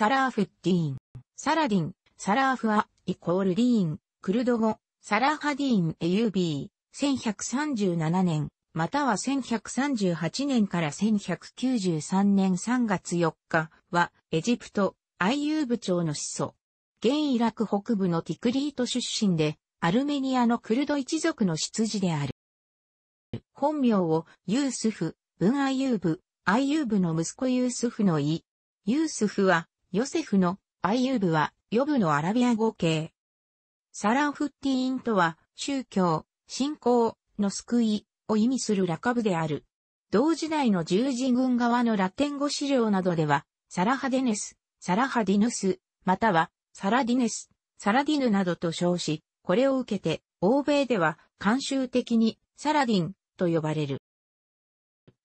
サラーフッディーン、サラディン、サラーフア、イコールディーン、クルド語、サラーハディーンエユービー、1137年、または1138年から1193年3月4日は、エジプト、アイユーブ朝の始祖。現イラク北部のティクリート出身で、アルメニアのクルド一族の出自である。本名をユースフ、ブンアユーブ、アイユーブの息子ユースフのイ。ユースフはヨセフのアイユーブは、ヨブのアラビア語形。サランフッティーンとは、宗教、信仰の救いを意味するラカブである。同時代の十字軍側のラテン語資料などでは、サラハデネス、サラハディヌス、または、サラディネス、サラディヌなどと称し、これを受けて、欧米では、慣習的に、サラディンと呼ばれる。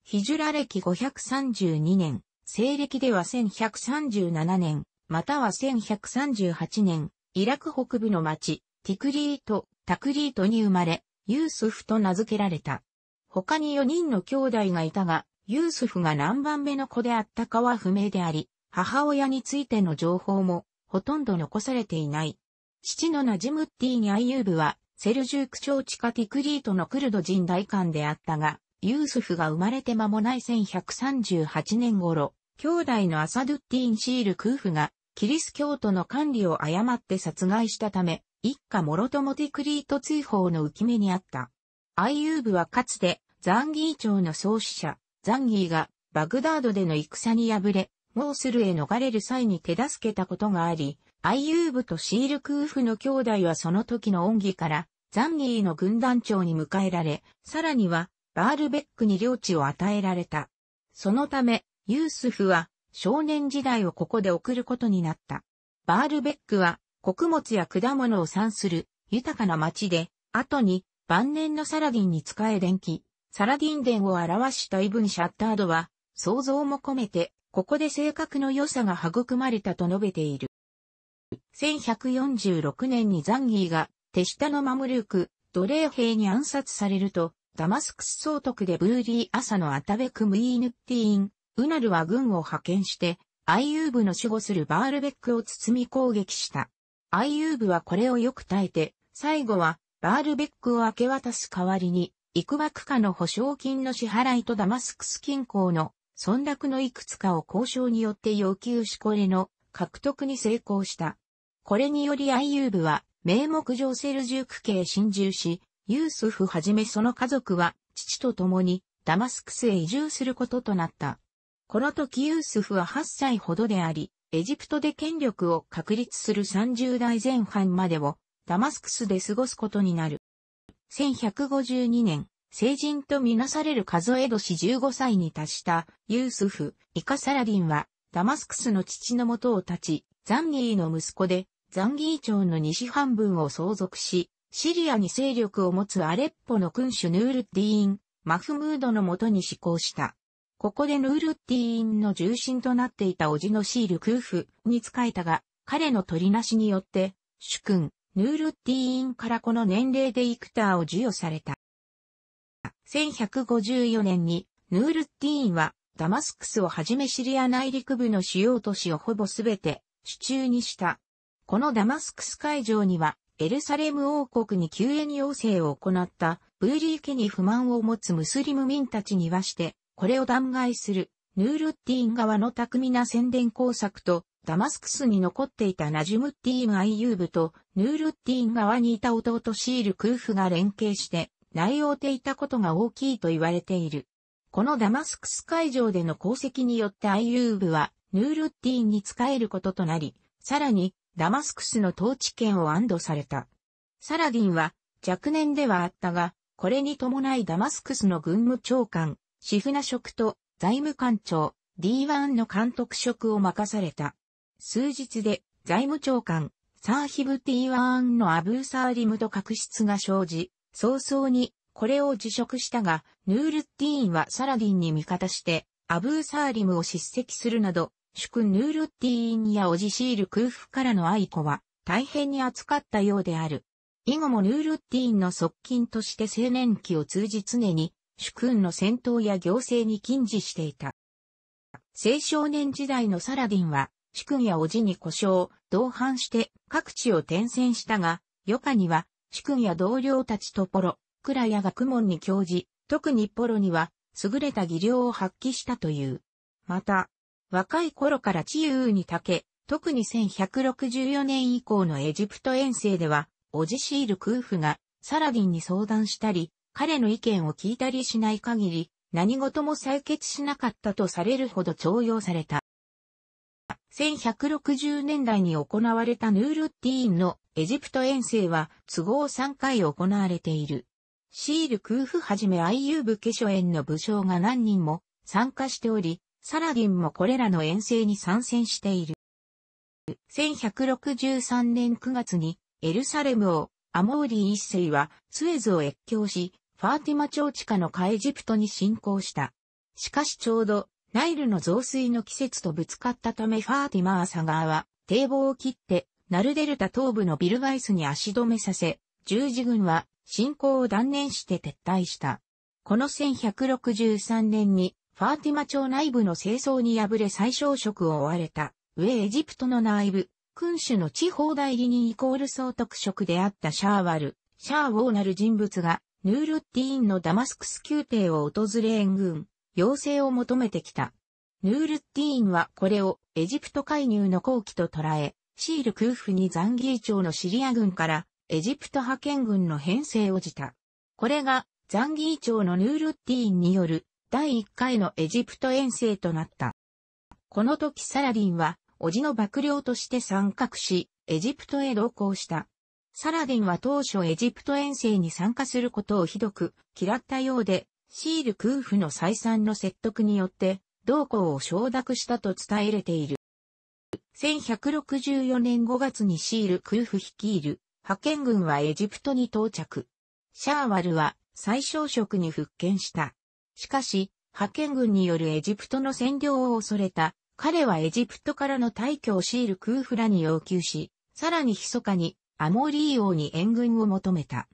ヒジュラ歴532年、西暦では1137年、または1138年、イラク北部の町、ティクリート、タクリートに生まれ、ユースフと名付けられた。他に4人の兄弟がいたが、ユースフが何番目の子であったかは不明であり、母親についての情報もほとんど残されていない。父のナジムッティニアイユーブはセルジューク朝地下ティクリートのクルド人大官であったが、ユースフが生まれて間もない1138年頃、兄弟のアサドゥッティン・シール・クーフが、キリス教徒の管理を誤って殺害したため、一家諸ともティクリート追放の浮き目にあった。アイユーブはかつて、ザンギー朝の創始者、ザンギーが、バグダードでの戦に敗れ、モースルへ逃れる際に手助けたことがあり、アイユーブとシールクーフの兄弟はその時の恩義から、ザンギーの軍団長に迎えられ、さらには、バールベックに領地を与えられた。そのため、ユースフは少年時代をここで送ることになった。バールベックは穀物や果物を産する豊かな町で、後に晩年のサラディンに仕え電気、サラディン伝を表したイブン・シャッタードは、想像も込めて、ここで性格の良さが育まれたと述べている。1146年にザンギーが手下のマムルーク、奴隷兵に暗殺されると、ダマスクス総督でブーリー朝のアタベクムイーヌッティーン、ウナルは軍を派遣して、アイユーブの守護するバールベックを包み攻撃した。アイユーブはこれをよく耐えて、最後は、バールベックを明け渡す代わりに、幾ばく下の保証金の支払いとダマスクス近郊の村落のいくつかを交渉によって要求しこれの獲得に成功した。これによりアイユーブは名目上セルジューク系侵入し、ユースフはじめその家族は、父と共に、ダマスクスへ移住することとなった。この時ユースフは8歳ほどであり、エジプトで権力を確立する30代前半までを、ダマスクスで過ごすことになる。1152年、成人とみなされる数え年15歳に達したユースフ、イカサラディンは、ダマスクスの父のもとを立ち、ザンギーの息子で、ザンギー町の西半分を相続し、シリアに勢力を持つアレッポの君主ヌールッディーン、マフムードのもとに施行した。ここでヌールッディーンの重心となっていた叔父のシール空腹に仕えたが、彼の取りなしによって、主君、ヌールッディーンからこの年齢でイクターを授与された。1154年に、ヌールッディーンは、ダマスクスをはじめシリア内陸部の主要都市をほぼすべて、手中にした。このダマスクス会場には、エルサレム王国に救援要請を行ったブーリー家に不満を持つムスリム民たちにはして、これを弾劾するヌールッティン側の巧みな宣伝工作と、ダマスクスに残っていたナジュムッティーン・アイユーブと、ヌールッティン側にいた弟シール・クーフが連携して、内容ていたことが大きいと言われている。このダマスクス会場での功績によってアイユーブは、ヌールッティンに仕えることとなり、さらに、ダマスクスの統治権を安堵された。サラディンは若年ではあったが、これに伴いダマスクスの軍務長官、シフナ職と財務官庁、D1 の監督職を任された。数日で財務長官、サーヒブ T1 のアブーサーリムと確執が生じ、早々にこれを辞職したが、ヌールッティーンはサラディンに味方して、アブーサーリムを叱責するなど、祝ヌールッティーンやオジシール空腹からの愛子は大変に扱ったようである。以後もヌールッティーンの側近として青年期を通じ常に主君の戦闘や行政に禁じしていた。青少年時代のサラディンは主君や叔父に故障、同伴して各地を転戦したが、余暇には主君や同僚たちとポロ、クラや学問に教じ、特にポロには優れた技量を発揮したという。また、若い頃から治癒にたけ、特に1164年以降のエジプト遠征では、オジシール空夫がサラディンに相談したり、彼の意見を聞いたりしない限り、何事も採決しなかったとされるほど徴用された。1160年代に行われたヌールッティーンのエジプト遠征は都合3回行われている。シール空腹はじめユー部化粧園の武将が何人も参加しており、サラディンもこれらの遠征に参戦している。1163年9月にエルサレムをアモーリー一世はスエズを越境し、ファーティマ朝地下のカエジプトに侵攻した。しかしちょうどナイルの増水の季節とぶつかったためファーティマーサ側は堤防を切ってナルデルタ東部のビルガイスに足止めさせ、十字軍は侵攻を断念して撤退した。この1163年にファーティマ朝内部の清掃に敗れ最小職を追われた、上エジプトの内部、君主の地方代理人イコール総督職であったシャーワル、シャーウォーなる人物が、ヌールッティーンのダマスクス宮廷を訪れ援軍、要請を求めてきた。ヌールッティーンはこれをエジプト介入の後期と捉え、シール空腹にザンギー朝のシリア軍からエジプト派遣軍の編成をじた。これがザンギー朝のヌールッティーンによる第1回のエジプト遠征となった。この時サラディンは、叔父の幕僚として参画し、エジプトへ同行した。サラディンは当初エジプト遠征に参加することをひどく嫌ったようで、シール空父の再三の説得によって、同行を承諾したと伝えれている。1164年5月にシール空父率いる派遣軍はエジプトに到着。シャーワルは最小職に復権した。しかし、派遣軍によるエジプトの占領を恐れた、彼はエジプトからの退去を強いるクーフラに要求し、さらに密かにアモリー王に援軍を求めた。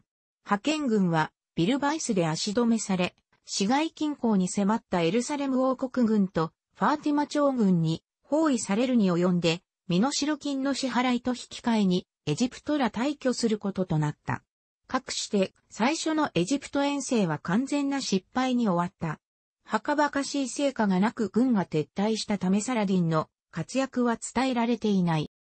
派遣軍はビルバイスで足止めされ、市街近郊に迫ったエルサレム王国軍とファーティマ朝軍に包囲されるに及んで、身代金の支払いと引き換えにエジプトら退去することとなった。かくして最初のエジプト遠征は完全な失敗に終わった。はかばかしい成果がなく軍が撤退したためサラディンの活躍は伝えられていない。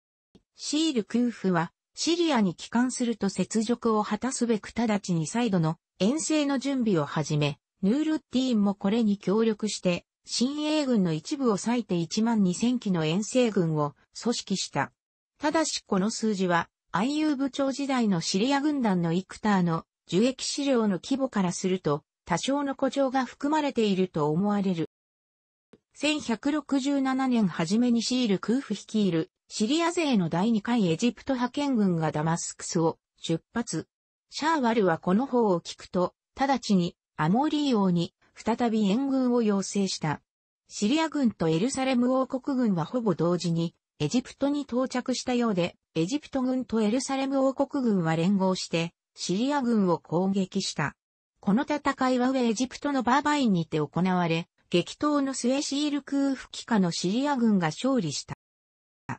シール空フはシリアに帰還すると雪辱を果たすべく直ちに再度の遠征の準備を始め、ヌールッティーンもこれに協力して、新英軍の一部を割いて1万2000機の遠征軍を組織した。ただしこの数字はユー部長時代のシリア軍団のイクターの受益資料の規模からすると、多少の誇張が含まれていると思われる。1167年初めにシール・クーフ率いるシリア勢の第2回エジプト派遣軍がダマスクスを出発。シャーワルはこの方を聞くと、直ちにアモーリー王に再び援軍を要請した。シリア軍とエルサレム王国軍はほぼ同時にエジプトに到着したようで、エジプト軍とエルサレム王国軍は連合して、シリア軍を攻撃した。この戦いは上エジプトのバーバインにて行われ、激闘の末シール空腹下のシリア軍が勝利した。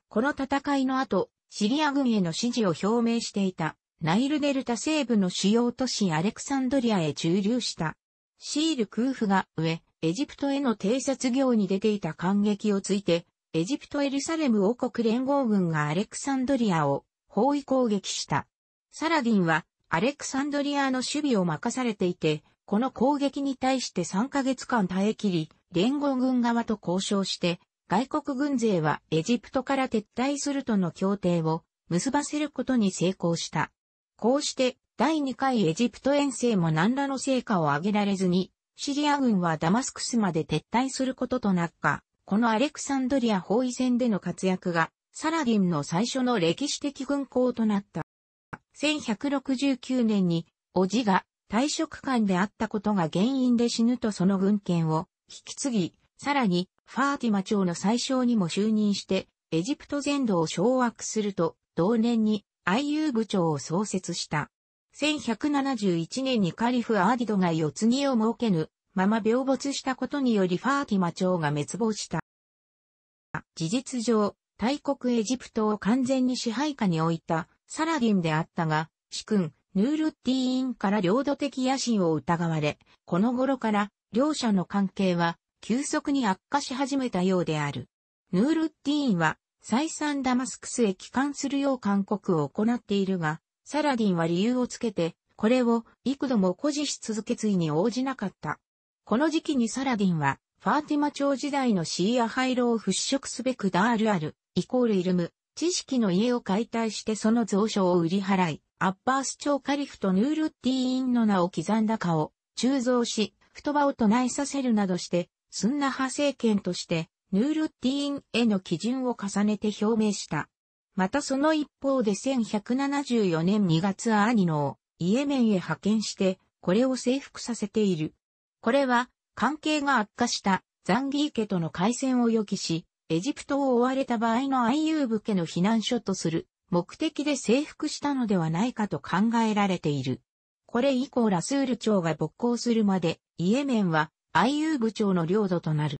この戦いの後、シリア軍への支持を表明していた、ナイルデルタ西部の主要都市アレクサンドリアへ駐留した。シール空腹が上、エジプトへの偵察業に出ていた感激をついて、エジプトエルサレム王国連合軍がアレクサンドリアを包囲攻撃した。サラディンはアレクサンドリアの守備を任されていて、この攻撃に対して3ヶ月間耐え切り、連合軍側と交渉して、外国軍勢はエジプトから撤退するとの協定を結ばせることに成功した。こうして第2回エジプト遠征も何らの成果を上げられずに、シリア軍はダマスクスまで撤退することとなった。このアレクサンドリア包囲戦での活躍が、サラディンの最初の歴史的軍港となった。1169年に、叔父が退職官であったことが原因で死ぬとその軍権を引き継ぎ、さらに、ファーティマ朝の最小にも就任して、エジプト全土を掌握すると、同年に IU 部長を創設した。1171年にカリフ・アーディドが四継を設けぬまま病没したことによりファーティマ朝が滅亡した。事実上、大国エジプトを完全に支配下に置いたサラディンであったが、主君、ヌールッティーンから領土的野心を疑われ、この頃から両者の関係は急速に悪化し始めたようである。ヌールッティーンは再三ダマスクスへ帰還するよう勧告を行っているが、サラディンは理由をつけて、これを幾度も誇示し続けついに応じなかった。この時期にサラディンは、ファーティマ朝時代のシーア廃炉を払拭すべくダールアル、イコールイルム、知識の家を解体してその蔵書を売り払い、アッバース朝カリフとヌールッティーンの名を刻んだ顔、鋳造し、太場を唱えさせるなどして、スンナ派政権として、ヌールッティーンへの基準を重ねて表明した。またその一方で1174年2月アーニノをイエメンへ派遣して、これを征服させている。これは、関係が悪化したザンギー家との海戦を予期し、エジプトを追われた場合のアイユーブ家の避難所とする目的で征服したのではないかと考えられている。これ以降ラスール朝が勃興するまで、イエメンはアイユーブ朝の領土となる。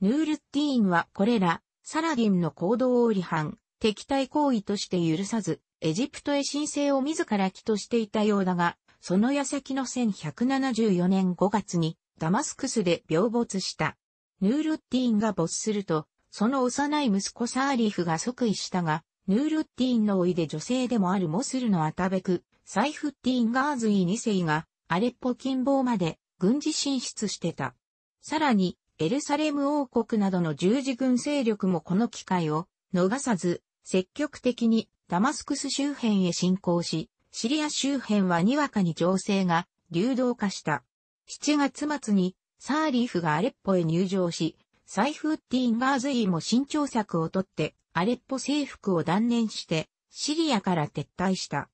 ヌールッティーンはこれら、サラディンの行動を違反、敵対行為として許さず、エジプトへ申請を自ら起としていたようだが、その矢先の1174年5月にダマスクスで病没した。ヌールッティーンが没すると、その幼い息子サーリーフが即位したが、ヌールッティーンの老いで女性でもあるモスルのアタベク、サイフッティーンガーズイ2世がアレッポ近傍まで軍事進出してた。さらに、エルサレム王国などの十字軍勢力もこの機会を逃さず、積極的にダマスクス周辺へ進行し、シリア周辺はにわかに情勢が流動化した。7月末にサーリーフがアレッポへ入場し、サイフッティン・ガーゼイも新調策をとってアレッポ征服を断念してシリアから撤退した。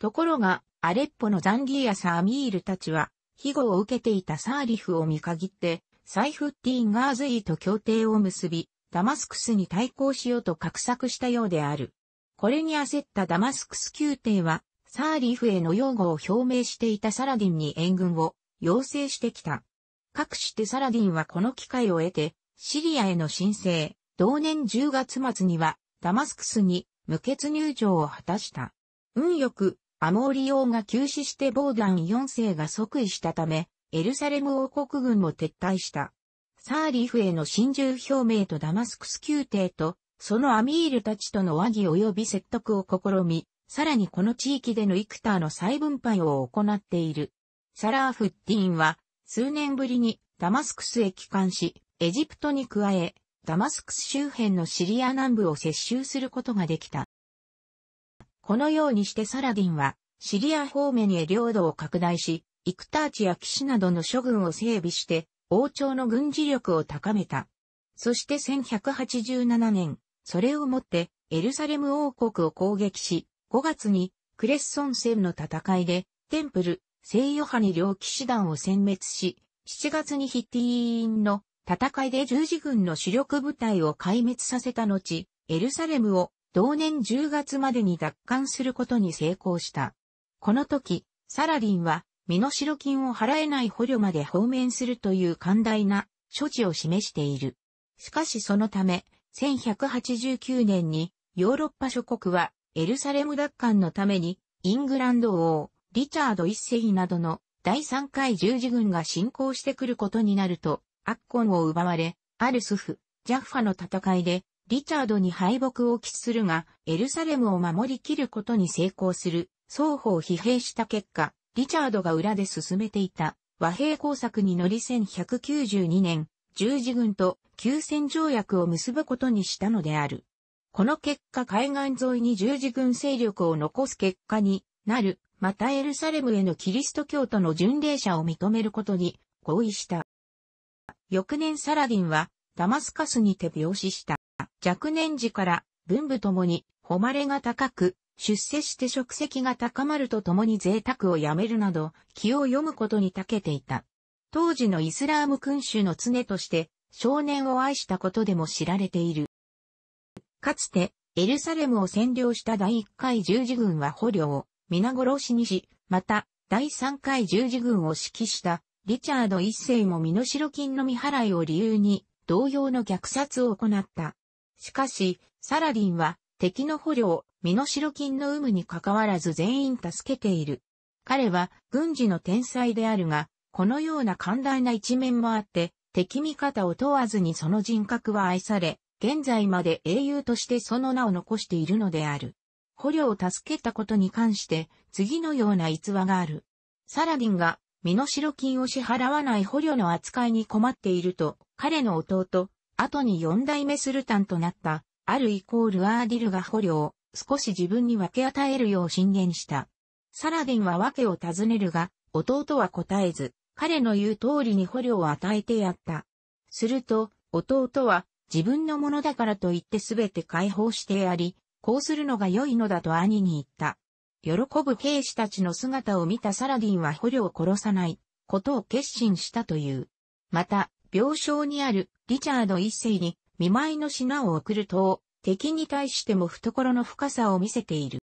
ところがアレッポのザンギーやサーミールたちは、庇護を受けていたサーリフを見限って、サイフッティン・ガーズイと協定を結び、ダマスクスに対抗しようと画策したようである。これに焦ったダマスクス宮廷は、サーリフへの擁護を表明していたサラディンに援軍を要請してきた。かくしてサラディンはこの機会を得て、シリアへの申請、同年10月末にはダマスクスに無血入場を果たした。運よく、アモーリ王が急死してボーダン4世が即位したため、エルサレム王国軍も撤退した。サーリフへの侵入表明とダマスクス宮廷と、そのアミールたちとの和議及び説得を試み、さらにこの地域でのイクターの再分配を行っている。サラーフッティンは、数年ぶりにダマスクスへ帰還し、エジプトに加え、ダマスクス周辺のシリア南部を接収することができた。このようにしてサラディンは、シリア方面へ領土を拡大し、イクターチや騎士などの諸軍を整備して、王朝の軍事力を高めた。そして1187年、それをもってエルサレム王国を攻撃し、5月にクレッソン戦の戦いで、テンプル、聖ヨハに両騎士団を殲滅し、7月にヒッティーンの戦いで十字軍の主力部隊を壊滅させた後、エルサレムを同年10月までに奪還することに成功した。この時、サラリンは、身代金を払えない捕虜まで放免するという寛大な処置を示している。しかしそのため、1189年にヨーロッパ諸国はエルサレム奪還のために、イングランド王、リチャード一世などの第三回十字軍が侵攻してくることになると、アッコンを奪われ、アルスフ、ジャッファの戦いで、リチャードに敗北を喫するが、エルサレムを守りきることに成功する、双方疲弊した結果、リチャードが裏で進めていた和平工作に乗り1192年、十字軍と休戦条約を結ぶことにしたのである。この結果海岸沿いに十字軍勢力を残す結果になる、またエルサレムへのキリスト教徒の巡礼者を認めることに合意した。翌年サラディンはダマスカスにて病死した。若年時から文武ともに誉れが高く、出世して職責が高まるとともに贅沢をやめるなど、気を読むことに長けていた。当時のイスラーム君主の常として、少年を愛したことでも知られている。かつて、エルサレムを占領した第1回十字軍は捕虜を皆殺しにし、また、第3回十字軍を指揮したリチャード一世も身代金の未払いを理由に同様の虐殺を行った。しかし、サラディンは敵の捕虜を身代金の有無に関わらず全員助けている。彼は軍事の天才であるが、このような寛大な一面もあって、敵味方を問わずにその人格は愛され、現在まで英雄としてその名を残しているのである。捕虜を助けたことに関して、次のような逸話がある。サラディンが、身代金を支払わない捕虜の扱いに困っていると、彼の弟、後に四代目スルタンとなった、あるイコールアーディルが捕虜を少し自分に分け与えるよう進言した。サラディンは訳を尋ねるが、弟は答えず、彼の言う通りに捕虜を与えてやった。すると、弟は自分のものだからと言ってすべて解放してやり、こうするのが良いのだと兄に言った。喜ぶ兵士たちの姿を見たサラディンは捕虜を殺さないことを決心したという。また、病床にあるリチャード一世に見舞いの品を送ると、敵に対しても懐の深さを見せている。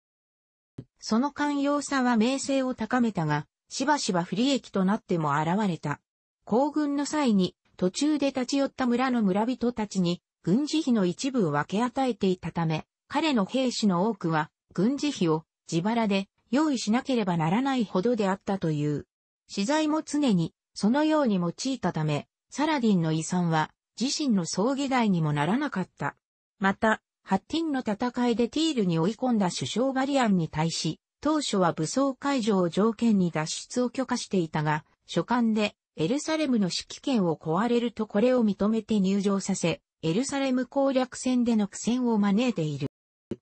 その寛容さは名声を高めたが、しばしば不利益となっても現れた。行軍の際に途中で立ち寄った村の村人たちに軍事費の一部を分け与えていたため、彼の兵士の多くは軍事費を自腹で用意しなければならないほどであったという。資材も常にそのように用いたため、サラディンの遺産は自身の葬儀代にもならなかった。また、ハッティンの戦いでティールに追い込んだ首相バリアンに対し、当初は武装解除を条件に脱出を許可していたが、書簡でエルサレムの指揮権を壊れるとこれを認めて入場させ、エルサレム攻略戦での苦戦を招いている。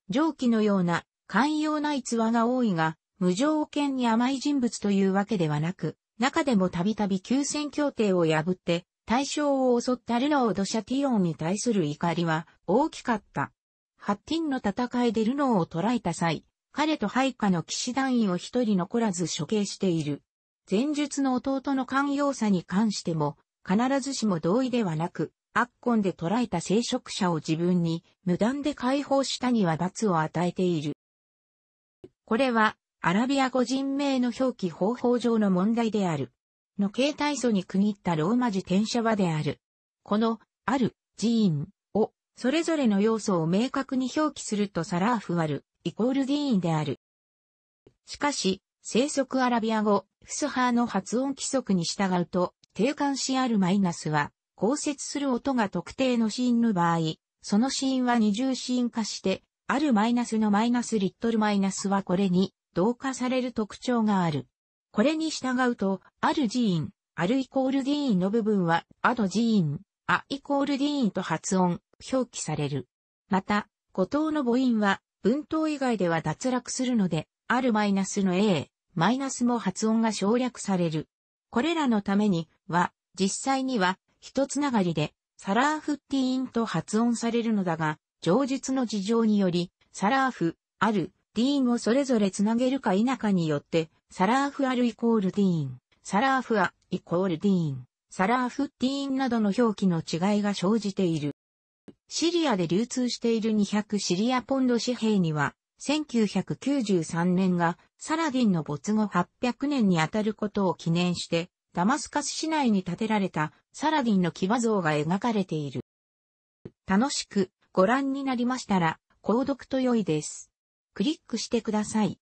上記のような寛容な逸話が多いが、無条件に甘い人物というわけではなく、中でもたびたび休戦協定を破って、対象を襲ったルノー・ド・シャティオンに対する怒りは大きかった。ハッティンの戦いでルノーを捕らえた際、彼と配下の騎士団員を一人残らず処刑している。前述の弟の寛容さに関しても、必ずしも同意ではなく、圧根で捉えた聖職者を自分に無断で解放したには罰を与えている。これは、アラビア語人名の表記方法上の問題である。の形態素に区切ったローマ字転写話である。この、ある、寺院を、それぞれの要素を明確に表記するとサラーフワル、イコール議員である。しかし、生息アラビア語、フスハーの発音規則に従うと、定冠詞あるマイナスは、降雪する音が特定のシーンの場合、そのシーンは二重シーン化して、あるマイナスのマイナスリットルマイナスはこれに同化される特徴がある。これに従うと、ある寺院、あるイコールディーンの部分は、あの寺院、あイコールディーンと発音、表記される。また、後藤の母音は、文頭以外では脱落するので、あるマイナスの A、マイナスも発音が省略される。これらのために、は、実際には、一つながりで、サラーフティーンと発音されるのだが、上述の事情により、サラーフ、ある、ティーンをそれぞれつなげるか否かによって、サラーフあるイコールティーン、サラーフアイコールティーン、サラーフティーンなどの表記の違いが生じている。シリアで流通している200シリアポンド紙幣には、1993年がサラディンの没後800年にあたることを記念して、ダマスカス市内に建てられたサラディンの騎馬像が描かれている。楽しくご覧になりましたら、購読と良いです。クリックしてください。